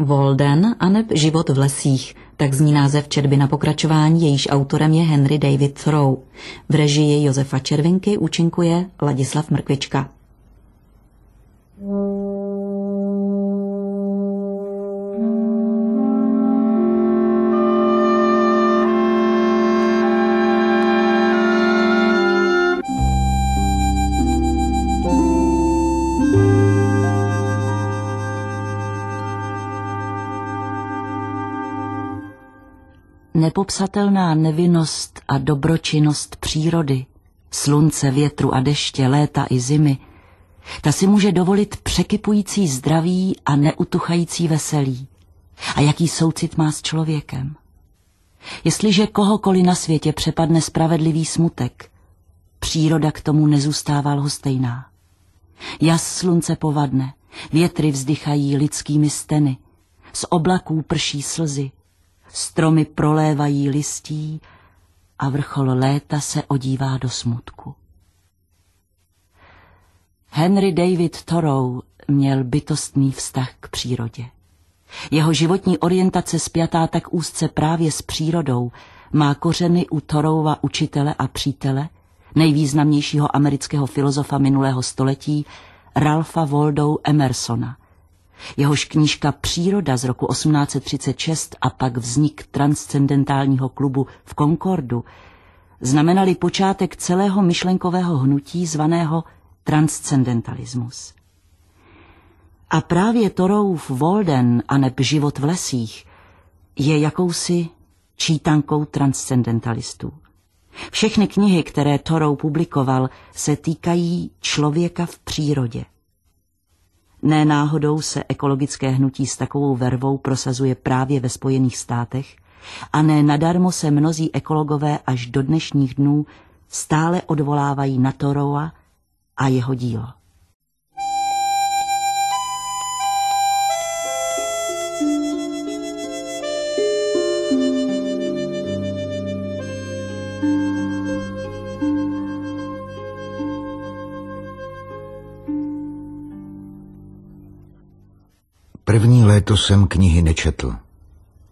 Walden a neb Život v lesích, tak zní název Čerby na pokračování, jejíž autorem je Henry David Thoreau. V režii Josefa Červinky účinkuje Ladislav Mrkvička. Mm. nepopsatelná nevinnost a dobročinnost přírody, slunce, větru a deště, léta i zimy, ta si může dovolit překypující zdraví a neutuchající veselí. A jaký soucit má s člověkem? Jestliže kohokoliv na světě přepadne spravedlivý smutek, příroda k tomu nezůstává lhostejná. Jas slunce povadne, větry vzdychají lidskými steny, z oblaků prší slzy, stromy prolévají listí a vrchol léta se odívá do smutku. Henry David Thoreau měl bytostný vztah k přírodě. Jeho životní orientace spjatá tak úzce právě s přírodou má kořeny u Thoreauva učitele a přítele, nejvýznamnějšího amerického filozofa minulého století, Ralpha Waldo Emersona. Jehož knížka Příroda z roku 1836 a pak vznik transcendentálního klubu v Concordu znamenaly počátek celého myšlenkového hnutí zvaného transcendentalismus. A právě Torouf Walden a neb život v lesích je jakousi čítankou transcendentalistů. Všechny knihy, které Torou publikoval, se týkají člověka v přírodě. Nenáhodou se ekologické hnutí s takovou vervou prosazuje právě ve Spojených státech a ne nadarmo se mnozí ekologové až do dnešních dnů stále odvolávají na Toroa a jeho dílo. Léto jsem knihy nečetl.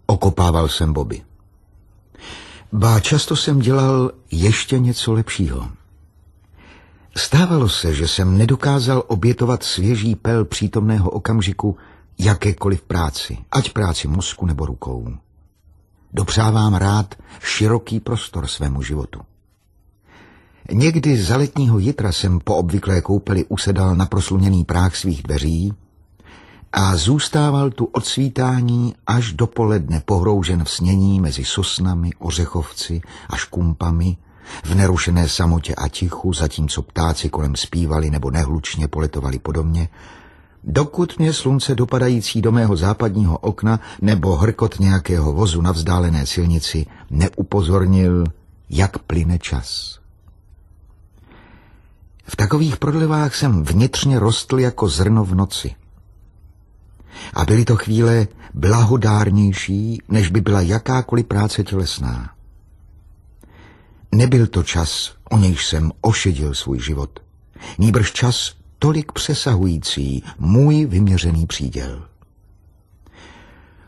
Okopával jsem boby. Bá často jsem dělal ještě něco lepšího. Stávalo se, že jsem nedokázal obětovat svěží pel přítomného okamžiku jakékoliv práci, ať práci mozku nebo rukou. Dopřávám rád široký prostor svému životu. Někdy za letního jitra jsem po obvyklé koupeli usedal na prosluněný práh svých dveří a zůstával tu od svítání až do poledne pohroužen v snění mezi sosnami, ořechovci a škumpami, v nerušené samotě a tichu, zatímco ptáci kolem zpívali nebo nehlučně poletovali podobně, dokud mě slunce dopadající do mého západního okna nebo hrkot nějakého vozu na vzdálené silnici neupozornil, jak plyne čas. V takových prodlevách jsem vnitřně rostl jako zrno v noci – a byly to chvíle blahodárnější, než by byla jakákoliv práce tělesná. Nebyl to čas, o nějž jsem ošedil svůj život. Nýbrž čas tolik přesahující můj vyměřený příděl.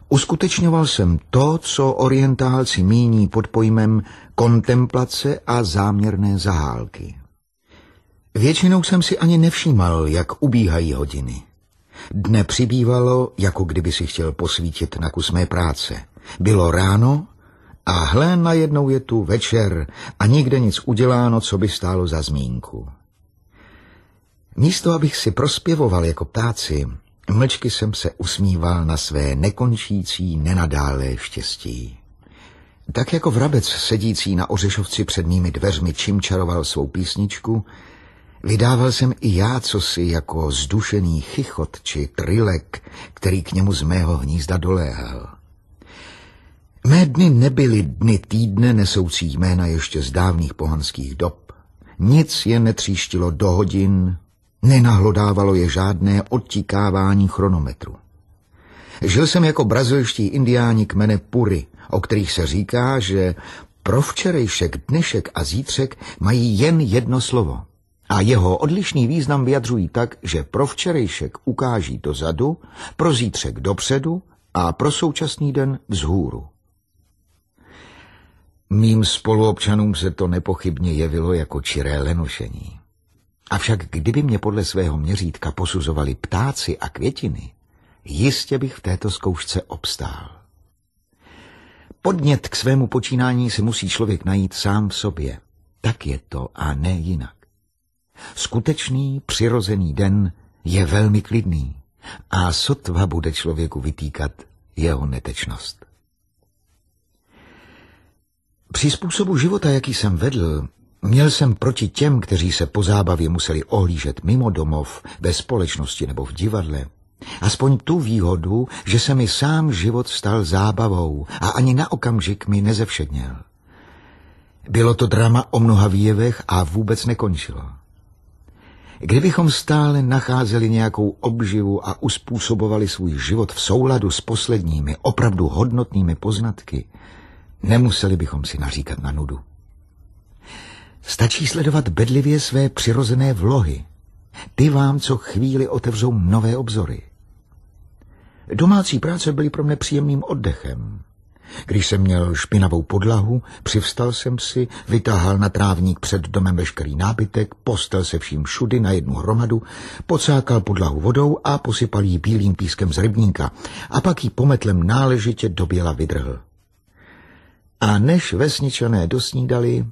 Uskutečňoval jsem to, co orientálci míní pod pojmem kontemplace a záměrné zahálky. Většinou jsem si ani nevšímal, jak ubíhají hodiny. Dne přibývalo, jako kdyby si chtěl posvítit na kus mé práce. Bylo ráno a hle, najednou je tu večer a nikde nic uděláno, co by stálo za zmínku. Místo, abych si prospěvoval jako ptáci, mlčky jsem se usmíval na své nekončící, nenadálé štěstí. Tak jako vrabec sedící na ořešovci před mými dveřmi čimčaroval svou písničku, Vydával jsem i já cosi jako zdušený chichot či trilek, který k němu z mého hnízda doléhal. Mé dny nebyly dny týdne nesoucí jména ještě z dávných pohanských dob. Nic je netříštilo do hodin, nenahlodávalo je žádné odtikávání chronometru. Žil jsem jako brazilští indiáni kmene Pury, o kterých se říká, že pro včerejšek, dnešek a zítřek mají jen jedno slovo – a jeho odlišný význam vyjadřují tak, že pro včerejšek ukáží dozadu, pro zítřek dopředu a pro současný den vzhůru. Mým spoluobčanům se to nepochybně jevilo jako čiré lenošení. Avšak kdyby mě podle svého měřítka posuzovali ptáci a květiny, jistě bych v této zkoušce obstál. Podnět k svému počínání si musí člověk najít sám v sobě. Tak je to a ne jinak. Skutečný přirozený den je velmi klidný a sotva bude člověku vytýkat jeho netečnost. Při způsobu života, jaký jsem vedl, měl jsem proti těm, kteří se po zábavě museli ohlížet mimo domov, ve společnosti nebo v divadle, aspoň tu výhodu, že se mi sám život stal zábavou a ani na okamžik mi nezevšednil. Bylo to drama o mnoha výjevech a vůbec nekončilo. Kdybychom stále nacházeli nějakou obživu a uspůsobovali svůj život v souladu s posledními, opravdu hodnotnými poznatky, nemuseli bychom si naříkat na nudu. Stačí sledovat bedlivě své přirozené vlohy. Ty vám co chvíli otevřou nové obzory. Domácí práce byly pro mě příjemným oddechem. Když jsem měl špinavou podlahu, přivstal jsem si, vytáhal na trávník před domem veškerý nábytek, postel se vším všudy na jednu hromadu, pocákal podlahu vodou a posypal ji bílým pískem z rybníka a pak ji pometlem náležitě do běla vydrhl. A než vesničané dosnídali,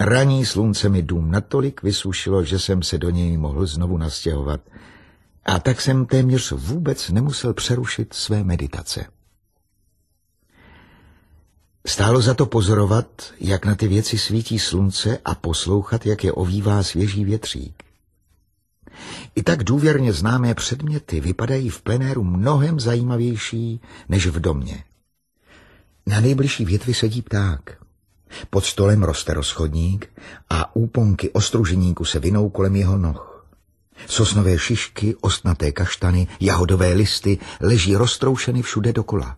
raní slunce mi dům natolik vysušilo, že jsem se do něj mohl znovu nastěhovat. A tak jsem téměř vůbec nemusel přerušit své meditace. Stálo za to pozorovat, jak na ty věci svítí slunce a poslouchat, jak je ovívá svěží větřík. I tak důvěrně známé předměty vypadají v plenéru mnohem zajímavější než v domě. Na nejbližší větvi sedí pták. Pod stolem roste rozchodník a úponky ostruženíku se vinou kolem jeho noh. Sosnové šišky, ostnaté kaštany, jahodové listy leží roztroušeny všude dokola.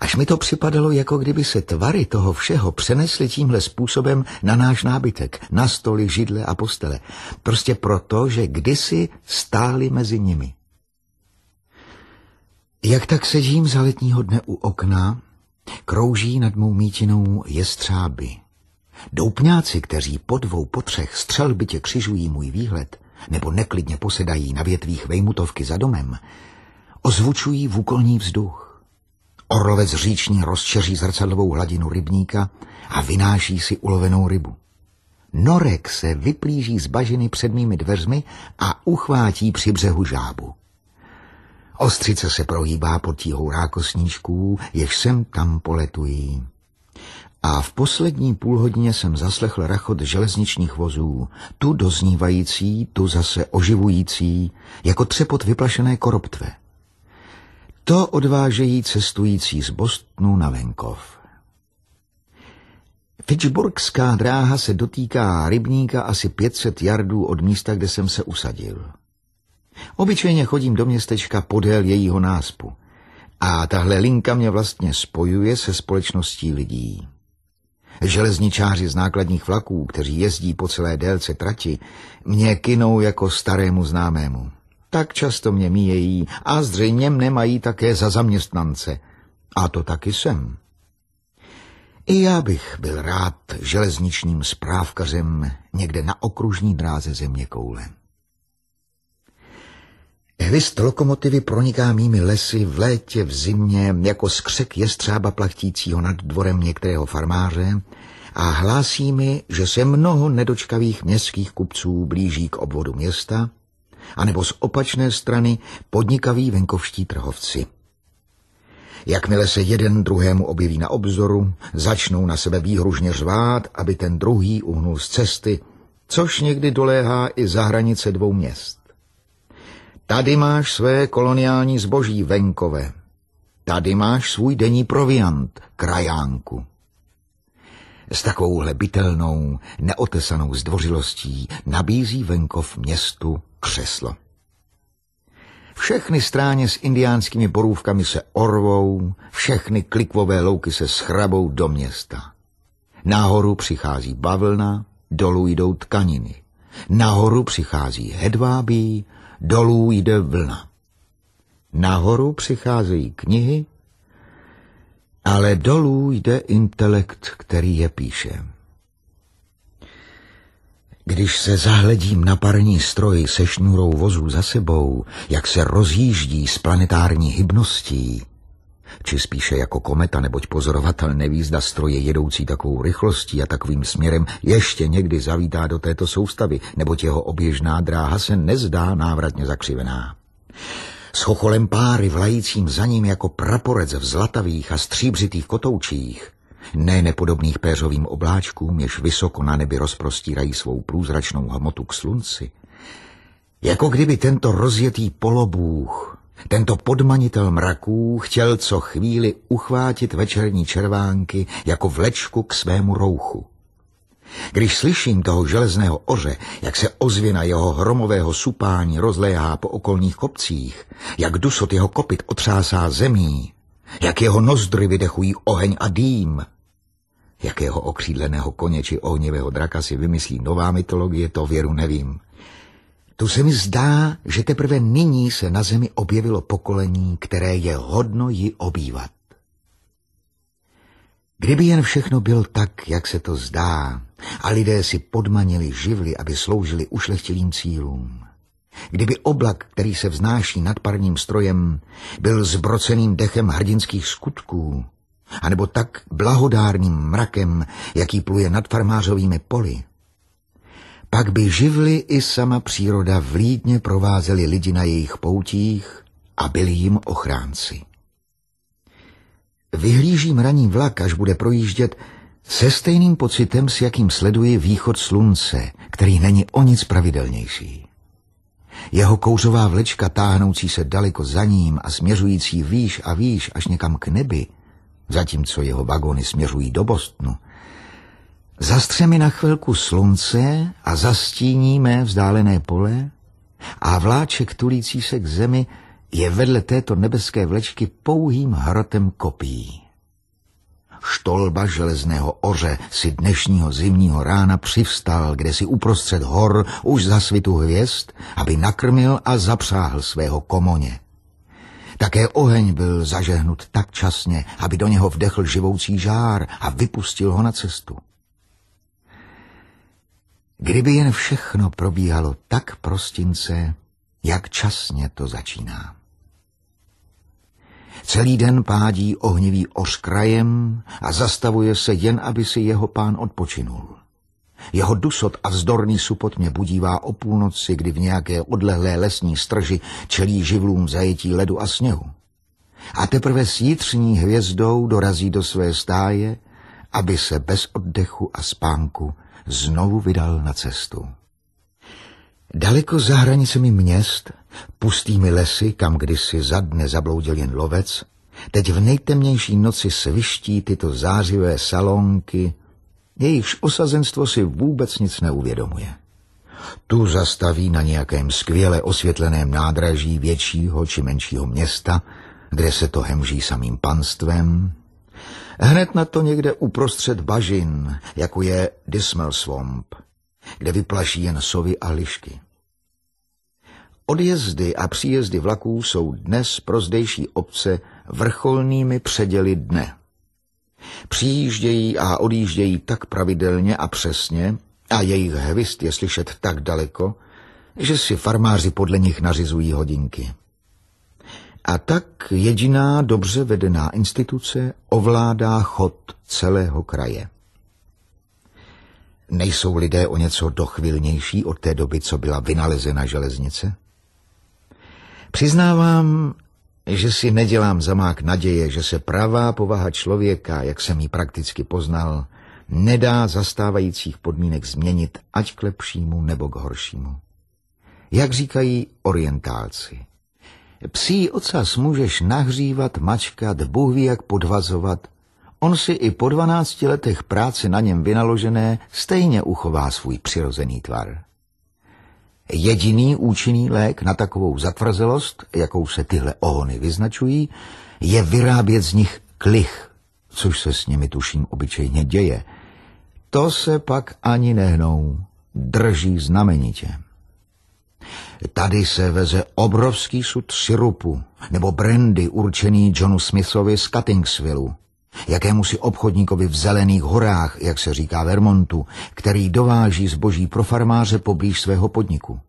Až mi to připadalo, jako kdyby se tvary toho všeho přenesly tímhle způsobem na náš nábytek, na stoly, židle a postele. Prostě proto, že kdysi stáli mezi nimi. Jak tak sedím za letního dne u okna, krouží nad mou mítinou jestřáby. Doupňáci, kteří po dvou, po třech střelbytě křižují můj výhled, nebo neklidně posedají na větvích vejmutovky za domem, ozvučují v úkolní vzduch. Orlovec říční rozčeří zrcadlovou hladinu rybníka a vynáší si ulovenou rybu. Norek se vyplíží z bažiny před mými dveřmi a uchvátí při břehu žábu. Ostřice se prohýbá pod tíhou rákosníčků, jež sem tam poletují. A v poslední půlhodině jsem zaslechl rachot železničních vozů, tu doznívající, tu zase oživující, jako třepot vyplašené koroptve. To odvážejí cestující z Bostonu na venkov. Fitchburgská dráha se dotýká rybníka asi 500 jardů od místa, kde jsem se usadil. Obyčejně chodím do městečka podél jejího náspu a tahle linka mě vlastně spojuje se společností lidí. Železničáři z nákladních vlaků, kteří jezdí po celé délce trati, mě kinou jako starému známému tak často mě míjejí a zřejmě mne mají také za zaměstnance. A to taky jsem. I já bych byl rád železničním správkařem někde na okružní dráze země koule. Hvist lokomotivy proniká mými lesy v létě, v zimě, jako skřek jestřába plachtícího nad dvorem některého farmáře a hlásí mi, že se mnoho nedočkavých městských kupců blíží k obvodu města anebo z opačné strany podnikaví venkovští trhovci. Jakmile se jeden druhému objeví na obzoru, začnou na sebe výhružně řvát, aby ten druhý uhnul z cesty, což někdy doléhá i za hranice dvou měst. Tady máš své koloniální zboží venkové. Tady máš svůj denní proviant, krajánku. S takovouhle bytelnou, neotesanou zdvořilostí nabízí venkov městu křeslo. Všechny stráně s indiánskými borůvkami se orvou, všechny klikvové louky se schrabou do města. Nahoru přichází bavlna, dolů jdou tkaniny. Nahoru přichází hedvábí, dolů jde vlna. Nahoru přicházejí knihy, ale dolů jde intelekt, který je píše. Když se zahledím na parní stroj se šňůrou vozů za sebou, jak se rozjíždí s planetární hybností, či spíše jako kometa, neboť pozorovatel neví, zda stroje jedoucí takovou rychlostí a takovým směrem ještě někdy zavítá do této soustavy, neboť jeho oběžná dráha se nezdá návratně zakřivená s chocholem páry vlajícím za ním jako praporec v zlatavých a stříbřitých kotoučích, ne nepodobných péřovým obláčkům, jež vysoko na nebi rozprostírají svou průzračnou hmotu k slunci, jako kdyby tento rozjetý polobůh, tento podmanitel mraků chtěl co chvíli uchvátit večerní červánky jako vlečku k svému rouchu. Když slyším toho železného oře, jak se ozvěna jeho hromového supání rozléhá po okolních kopcích, jak dusot jeho kopit otřásá zemí, jak jeho nozdry vydechují oheň a dým, jak jeho okřídleného koně či ohnivého draka si vymyslí nová mytologie, to věru nevím. Tu se mi zdá, že teprve nyní se na zemi objevilo pokolení, které je hodno ji obývat. Kdyby jen všechno bylo tak, jak se to zdá, a lidé si podmanili živly, aby sloužili ušlechtilým cílům. Kdyby oblak, který se vznáší nad parním strojem, byl zbroceným dechem hrdinských skutků, anebo tak blahodárným mrakem, jaký pluje nad farmářovými poli, pak by živly i sama příroda vlídně provázely lidi na jejich poutích a byli jim ochránci. Vyhlížím raní vlak, až bude projíždět se stejným pocitem, s jakým sleduji východ slunce, který není o nic pravidelnější. Jeho kouřová vlečka táhnoucí se daleko za ním a směřující výš a výš až někam k nebi, zatímco jeho vagony směřují do Bostnu, zastře mi na chvilku slunce a zastíní mé vzdálené pole a vláček tulící se k zemi je vedle této nebeské vlečky pouhým hrotem kopií. Štolba železného oře si dnešního zimního rána přivstal, kde si uprostřed hor už za svitu hvězd, aby nakrmil a zapřáhl svého komoně. Také oheň byl zažehnut tak časně, aby do něho vdechl živoucí žár a vypustil ho na cestu. Kdyby jen všechno probíhalo tak prostince, jak časně to začíná. Celý den pádí ohnivý oř krajem a zastavuje se jen, aby si jeho pán odpočinul. Jeho dusot a vzdorný supot mě budívá o půlnoci, kdy v nějaké odlehlé lesní strži čelí živlům zajetí ledu a sněhu. A teprve s jitřní hvězdou dorazí do své stáje, aby se bez oddechu a spánku znovu vydal na cestu. Daleko za hranicemi měst, pustými lesy, kam kdysi za dne zabloudil jen lovec, teď v nejtemnější noci sviští tyto zářivé salonky, jejichž osazenstvo si vůbec nic neuvědomuje. Tu zastaví na nějakém skvěle osvětleném nádraží většího či menšího města, kde se to hemží samým panstvem. Hned na to někde uprostřed bažin, jako je Dismal Swamp, kde vyplaší jen sovy a lišky. Odjezdy a příjezdy vlaků jsou dnes pro zdejší obce vrcholnými předěly dne. Přijíždějí a odjíždějí tak pravidelně a přesně a jejich hvist je slyšet tak daleko, že si farmáři podle nich nařizují hodinky. A tak jediná dobře vedená instituce ovládá chod celého kraje. Nejsou lidé o něco dochvilnější od té doby, co byla vynalezena železnice? Přiznávám, že si nedělám zamák naděje, že se pravá povaha člověka, jak jsem ji prakticky poznal, nedá zastávajících podmínek změnit ať k lepšímu nebo k horšímu. Jak říkají orientálci. Psí ocas můžeš nahřívat, mačkat, bůh ví jak podvazovat. On si i po dvanácti letech práce na něm vynaložené stejně uchová svůj přirozený tvar. Jediný účinný lék na takovou zatvrzelost, jakou se tyhle ohony vyznačují, je vyrábět z nich klich, což se s nimi tuším obyčejně děje. To se pak ani nehnou, drží znamenitě. Tady se veze obrovský sud sirupu nebo brandy určený Johnu Smithovi z Cuttingsville jakému si obchodníkovi v zelených horách, jak se říká Vermontu, který dováží zboží pro farmáře poblíž svého podniku.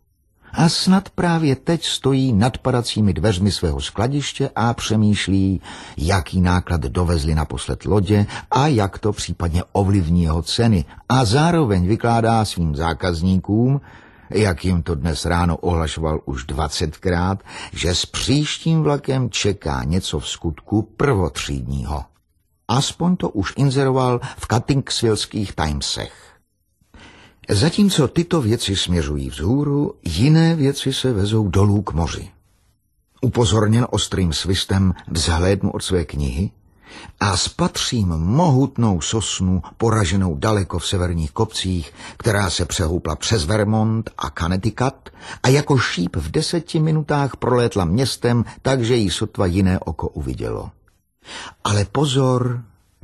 A snad právě teď stojí nad padacími dveřmi svého skladiště a přemýšlí, jaký náklad dovezli naposled lodě a jak to případně ovlivní jeho ceny a zároveň vykládá svým zákazníkům, jak jim to dnes ráno ohlašoval už dvacetkrát, že s příštím vlakem čeká něco v skutku prvotřídního. Aspoň to už inzeroval v Cuttingsvilleských Timesech. Zatímco tyto věci směřují vzhůru, jiné věci se vezou dolů k moři. Upozorněn ostrým svistem vzhlédnu od své knihy a spatřím mohutnou sosnu poraženou daleko v severních kopcích, která se přehoupla přes Vermont a Connecticut a jako šíp v deseti minutách prolétla městem, takže jí sotva jiné oko uvidělo. Ale pozor,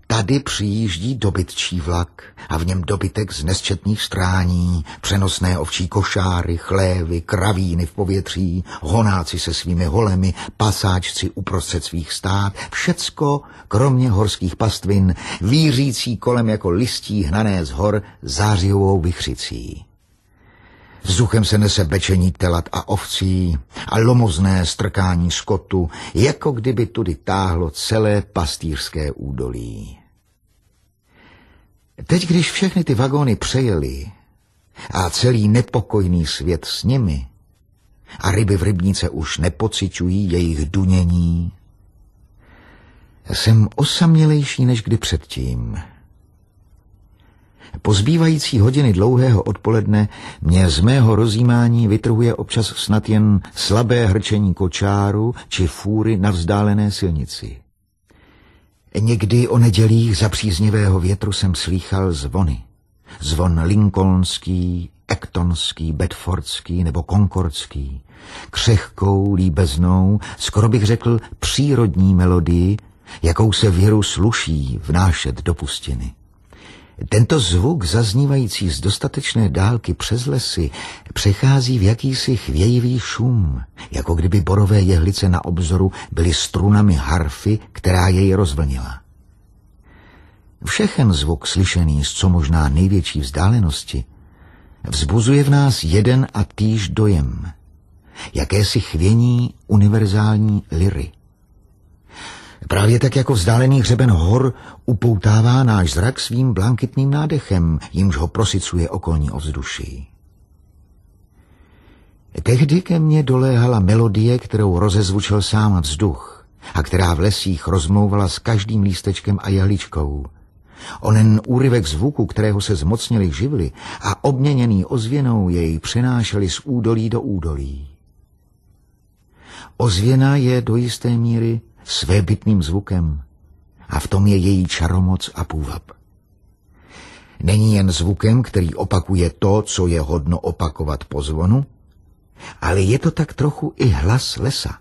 tady přijíždí dobytčí vlak a v něm dobytek z nesčetných strání, přenosné ovčí košáry, chlévy, kravíny v povětří, honáci se svými holemi, pasáčci uprostřed svých stát, všecko, kromě horských pastvin, vířící kolem jako listí hnané z hor zářivou vychřicí. Vzduchem se nese bečení telat a ovcí a lomozné strkání skotu, jako kdyby tudy táhlo celé pastýřské údolí. Teď, když všechny ty vagóny přejeli a celý nepokojný svět s nimi a ryby v rybnice už nepocičují jejich dunění, jsem osamělejší než kdy předtím – po zbývající hodiny dlouhého odpoledne mě z mého rozjímání vytrhuje občas snad jen slabé hrčení kočáru či fůry na vzdálené silnici. Někdy o nedělích za příznivého větru jsem slýchal zvony. Zvon Lincolnský, Ektonský, Bedfordský nebo Concordský. Křehkou, líbeznou, skoro bych řekl přírodní melodii, jakou se věru sluší vnášet do pustiny. Tento zvuk, zaznívající z dostatečné dálky přes lesy, přechází v jakýsi chvějivý šum, jako kdyby borové jehlice na obzoru byly strunami harfy, která jej rozvlnila. Všechen zvuk slyšený z co možná největší vzdálenosti vzbuzuje v nás jeden a týž dojem, jakési chvění univerzální liry. Právě tak jako vzdálený hřeben hor upoutává náš zrak svým blankitným nádechem, jimž ho prosicuje okolní ovzduší. Tehdy ke mně doléhala melodie, kterou rozezvučil sám vzduch a která v lesích rozmlouvala s každým lístečkem a jehličkou. Onen úryvek zvuku, kterého se zmocnili živly a obměněný ozvěnou jej přenášeli z údolí do údolí. Ozvěna je do jisté míry svébytným zvukem a v tom je její čaromoc a půvab. Není jen zvukem, který opakuje to, co je hodno opakovat po zvonu, ale je to tak trochu i hlas lesa.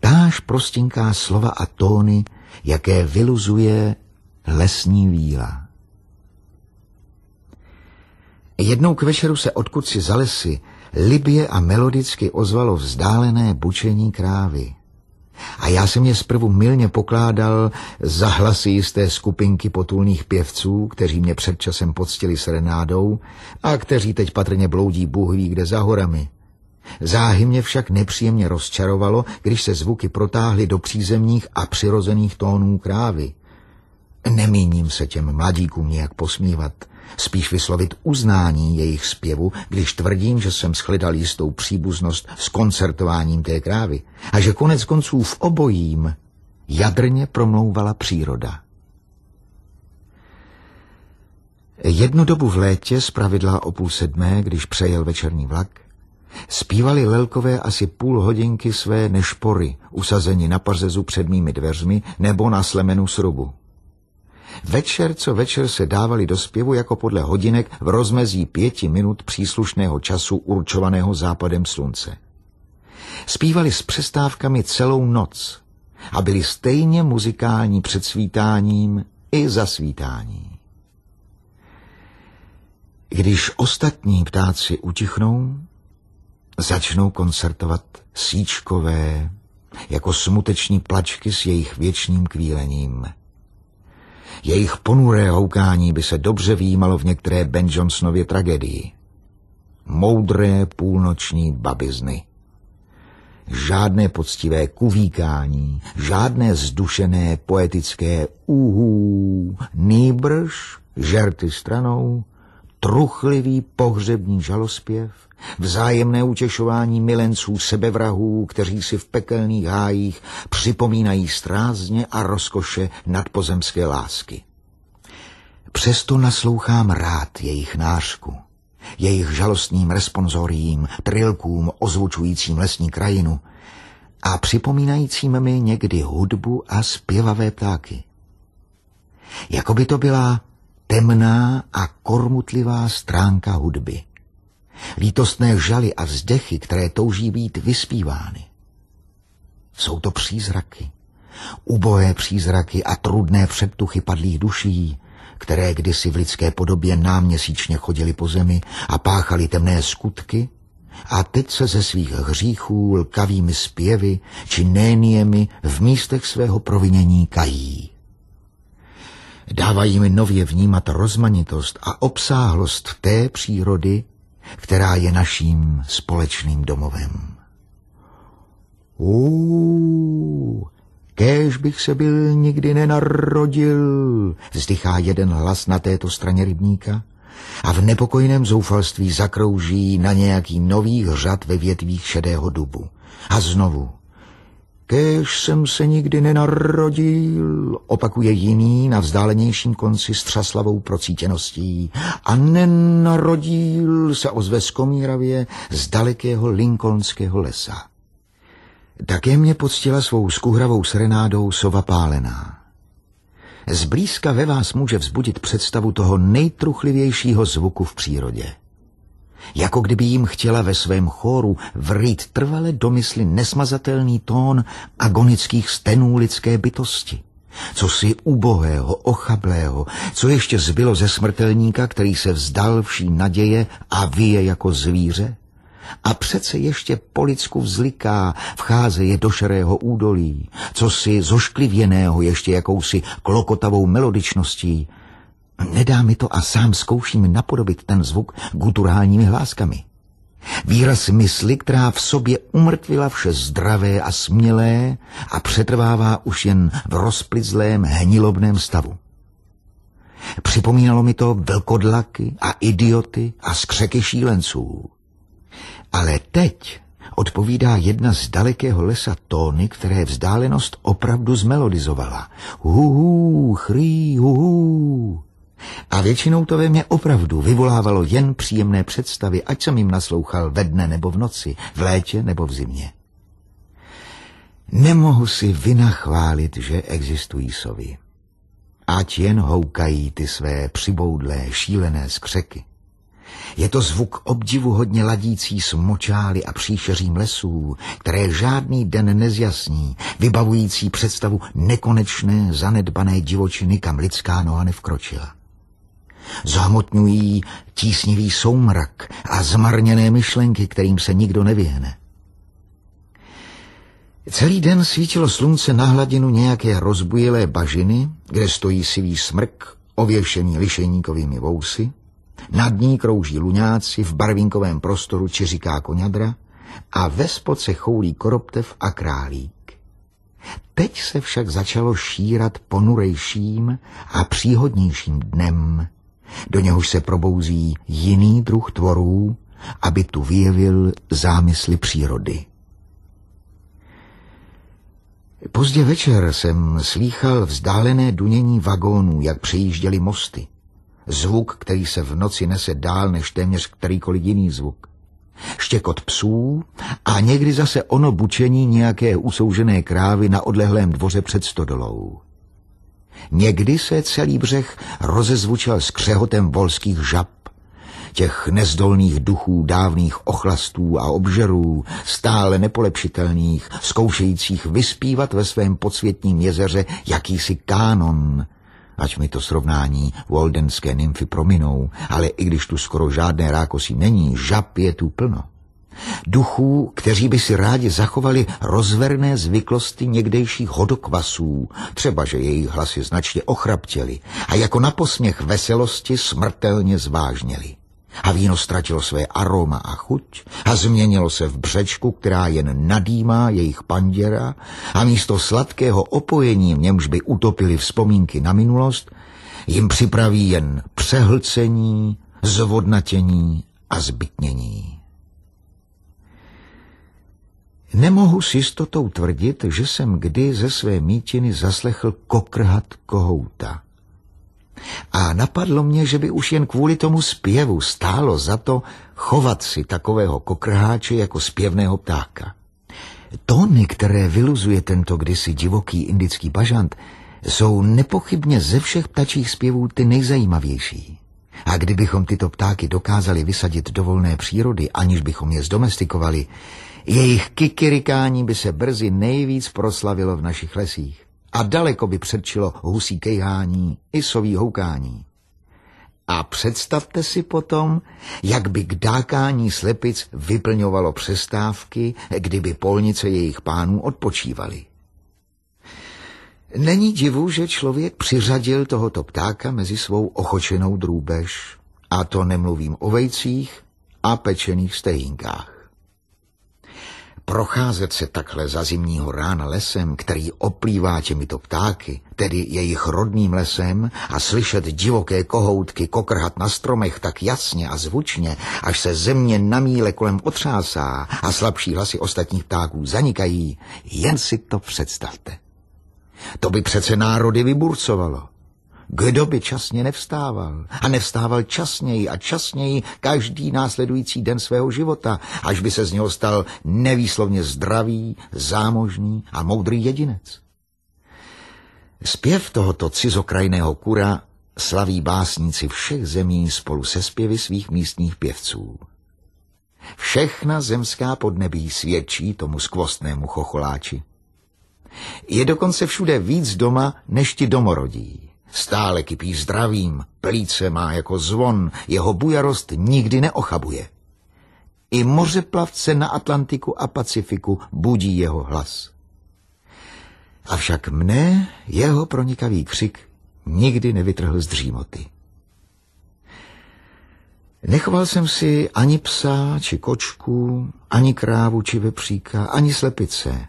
Táž prostinká slova a tóny, jaké vyluzuje lesní víla. Jednou k večeru se odkud si za lesy libě a melodicky ozvalo vzdálené bučení krávy. A já jsem je zprvu milně pokládal za hlasy jisté skupinky potulných pěvců, kteří mě před časem poctili serenádou a kteří teď patrně bloudí Bůh ví kde za horami. Záhy mě však nepříjemně rozčarovalo, když se zvuky protáhly do přízemních a přirozených tónů krávy. Nemíním se těm mladíkům nějak posmívat – spíš vyslovit uznání jejich zpěvu, když tvrdím, že jsem shledal jistou příbuznost s koncertováním té krávy a že konec konců v obojím jadrně promlouvala příroda. Jednu dobu v létě, zpravidla o půl sedmé, když přejel večerní vlak, Spívali lelkové asi půl hodinky své nešpory, usazeni na parzezu před mými dveřmi nebo na slemenu srubu. Večer co večer se dávali do zpěvu jako podle hodinek v rozmezí pěti minut příslušného času určovaného západem slunce. Spívali s přestávkami celou noc a byli stejně muzikální před svítáním i zasvítání. Když ostatní ptáci utichnou, začnou koncertovat síčkové, jako smuteční plačky s jejich věčným kvílením – jejich ponuré houkání by se dobře výjímalo v některé Ben Johnsonově tragédii. Moudré půlnoční babizny. Žádné poctivé kuvíkání, žádné zdušené poetické úhů, nýbrž žerty stranou, truchlivý pohřební žalospěv, vzájemné utěšování milenců sebevrahů, kteří si v pekelných hájích připomínají strázně a rozkoše nadpozemské lásky. Přesto naslouchám rád jejich nářku, jejich žalostným responzorím, trilkům ozvučujícím lesní krajinu a připomínajícím mi někdy hudbu a zpěvavé ptáky. Jakoby to byla temná a kormutlivá stránka hudby. Lítostné žaly a vzdechy, které touží být vyspívány. Jsou to přízraky, ubohé přízraky a trudné předtuchy padlých duší, které kdysi v lidské podobě náměsíčně chodili po zemi a páchali temné skutky, a teď se ze svých hříchů, lkavými zpěvy či néniemi v místech svého provinění kají dávají mi nově vnímat rozmanitost a obsáhlost té přírody, která je naším společným domovem. Uuu, kéž bych se byl nikdy nenarodil, vzdychá jeden hlas na této straně rybníka a v nepokojném zoufalství zakrouží na nějaký nový hřad ve větvích šedého dubu. A znovu Kéž jsem se nikdy nenarodil, opakuje jiný na vzdálenějším konci s třaslavou procítěností. A nenarodil se ozve skomíravě z dalekého linkolnského lesa. Také mě poctila svou skuhravou serenádou sova pálená. Zblízka ve vás může vzbudit představu toho nejtruchlivějšího zvuku v přírodě jako kdyby jim chtěla ve svém chóru vrít trvale do mysli nesmazatelný tón agonických stenů lidské bytosti. Co si ubohého, ochablého, co ještě zbylo ze smrtelníka, který se vzdal vší naděje a vyje jako zvíře? A přece ještě po lidsku vzliká, je do šerého údolí, co si zošklivěného ještě jakousi klokotavou melodičností, Nedá mi to a sám zkouším napodobit ten zvuk guturálními hláskami. Výraz mysli, která v sobě umrtvila vše zdravé a smělé a přetrvává už jen v rozplizlém, hnilobném stavu. Připomínalo mi to velkodlaky a idioty a skřeky šílenců. Ale teď odpovídá jedna z dalekého lesa tóny, které vzdálenost opravdu zmelodizovala. Huhu, chrý, huhu. A většinou to ve mně opravdu vyvolávalo jen příjemné představy, ať jsem jim naslouchal ve dne nebo v noci, v létě nebo v zimě. Nemohu si vynachválit, že existují sovy. Ať jen houkají ty své přiboudlé, šílené skřeky. Je to zvuk obdivu hodně ladící s močály a příšeřím lesů, které žádný den nezjasní, vybavující představu nekonečné, zanedbané divočiny, kam lidská noha nevkročila zhmotňují tísnivý soumrak a zmarněné myšlenky, kterým se nikdo nevyhne. Celý den svítilo slunce na hladinu nějaké rozbujelé bažiny, kde stojí sivý smrk, ověšený lišeníkovými vousy, nad ní krouží luňáci, v barvinkovém prostoru čeříká koňadra a ve spoce choulí koroptev a králík. Teď se však začalo šírat ponurejším a příhodnějším dnem do něhož se probouzí jiný druh tvorů, aby tu vyjevil zámysly přírody. Pozdě večer jsem slýchal vzdálené dunění vagónů, jak přejížděli mosty. Zvuk, který se v noci nese dál než téměř kterýkoliv jiný zvuk. Štěkot psů a někdy zase ono bučení nějaké usoužené krávy na odlehlém dvoře před stodolou. Někdy se celý břeh rozezvučel s křehotem volských žab, těch nezdolných duchů dávných ochlastů a obžerů, stále nepolepšitelných, zkoušejících vyspívat ve svém podsvětním jezeře jakýsi kánon, ať mi to srovnání voldenské nymfy prominou, ale i když tu skoro žádné rákosí není, žab je tu plno. Duchů, kteří by si rádi zachovali rozverné zvyklosti někdejších hodokvasů, třeba že jejich hlasy značně ochraptěly a jako na posměch veselosti smrtelně zvážněli. A víno ztratilo své aroma a chuť a změnilo se v břečku, která jen nadýmá jejich panděra a místo sladkého opojení, v němž by utopili vzpomínky na minulost, jim připraví jen přehlcení, zvodnatění a zbytnění. Nemohu s jistotou tvrdit, že jsem kdy ze své mítiny zaslechl kokrhat kohouta. A napadlo mě, že by už jen kvůli tomu zpěvu stálo za to chovat si takového kokrháče jako zpěvného ptáka. Tóny, které vyluzuje tento kdysi divoký indický bažant, jsou nepochybně ze všech ptačích zpěvů ty nejzajímavější. A kdybychom tyto ptáky dokázali vysadit do volné přírody, aniž bychom je zdomestikovali, jejich kikirikání by se brzy nejvíc proslavilo v našich lesích a daleko by předčilo husí kejhání i soví houkání. A představte si potom, jak by k dákání slepic vyplňovalo přestávky, kdyby polnice jejich pánů odpočívaly. Není divu, že člověk přiřadil tohoto ptáka mezi svou ochočenou drůbež. A to nemluvím o vejcích a pečených stejinkách. Procházet se takhle za zimního rána lesem, který oplývá těmito ptáky, tedy jejich rodným lesem, a slyšet divoké kohoutky kokrhat na stromech tak jasně a zvučně, až se země na míle kolem otřásá a slabší hlasy ostatních ptáků zanikají, jen si to představte. To by přece národy vyburcovalo. Kdo by časně nevstával? A nevstával časněji a časněji každý následující den svého života, až by se z něho stal nevýslovně zdravý, zámožný a moudrý jedinec. Zpěv tohoto cizokrajného kura slaví básníci všech zemí spolu se zpěvy svých místních pěvců. Všechna zemská podnebí svědčí tomu skvostnému chocholáči. Je dokonce všude víc doma, než ti domorodí. Stále kypí zdravím, plíce má jako zvon, jeho bujarost nikdy neochabuje. I mořeplavce na Atlantiku a Pacifiku budí jeho hlas. Avšak mne jeho pronikavý křik nikdy nevytrhl z dřímoty. Nechoval jsem si ani psa, či kočku, ani krávu, či vepříka, ani slepice,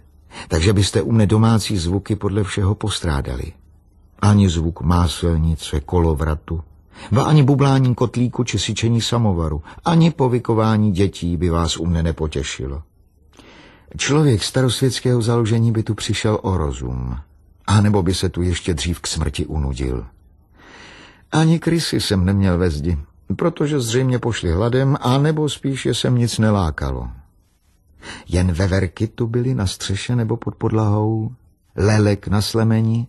takže byste u mne domácí zvuky podle všeho postrádali ani zvuk máselnice, kolovratu, ba ani bublání kotlíku či syčení samovaru, ani povykování dětí by vás u mne nepotěšilo. Člověk starosvětského založení by tu přišel o rozum, anebo by se tu ještě dřív k smrti unudil. Ani krysy jsem neměl ve zdi, protože zřejmě pošli hladem, anebo spíše jsem nic nelákalo. Jen veverky tu byly na střeše nebo pod podlahou, lelek na slemeni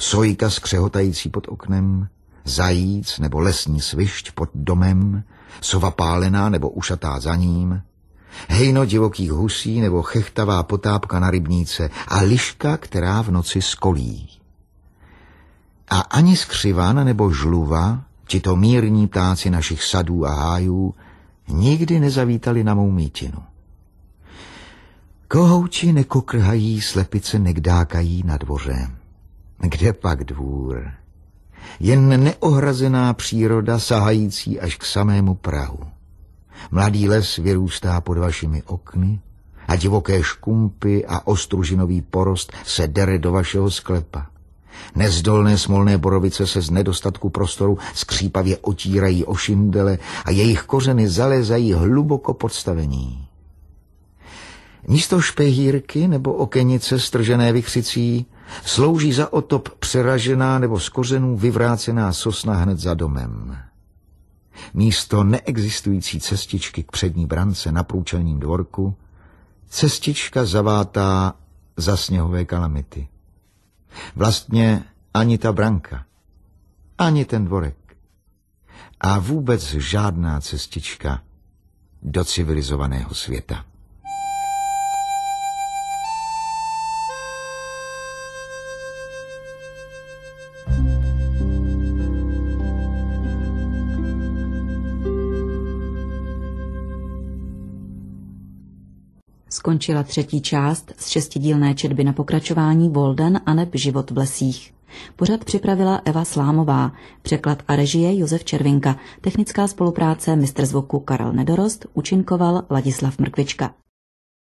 sojka skřehotající pod oknem, zajíc nebo lesní svišť pod domem, sova pálená nebo ušatá za ním, hejno divokých husí nebo chechtavá potápka na rybníce a liška, která v noci skolí. A ani skřivan nebo žluva, to mírní ptáci našich sadů a hájů, nikdy nezavítali na mou mítinu. Kohouči nekokrhají, slepice nekdákají na dvořem. Kde pak dvůr? Jen neohrazená příroda sahající až k samému Prahu. Mladý les vyrůstá pod vašimi okny a divoké škumpy a ostružinový porost se dere do vašeho sklepa. Nezdolné smolné borovice se z nedostatku prostoru skřípavě otírají o šindele a jejich kořeny zalezají hluboko podstavení. Místo špehírky nebo okenice stržené vychřicí Slouží za otop přeražená nebo z kořenů vyvrácená sosna hned za domem. Místo neexistující cestičky k přední brance na průčelním dvorku cestička zavátá za sněhové kalamity. Vlastně ani ta branka, ani ten dvorek a vůbec žádná cestička do civilizovaného světa. skončila třetí část z šestidílné četby na pokračování Bolden a neb život v lesích. Pořad připravila Eva Slámová, překlad a režie Josef Červinka, technická spolupráce mistr zvuku Karel Nedorost, učinkoval Ladislav Mrkvička.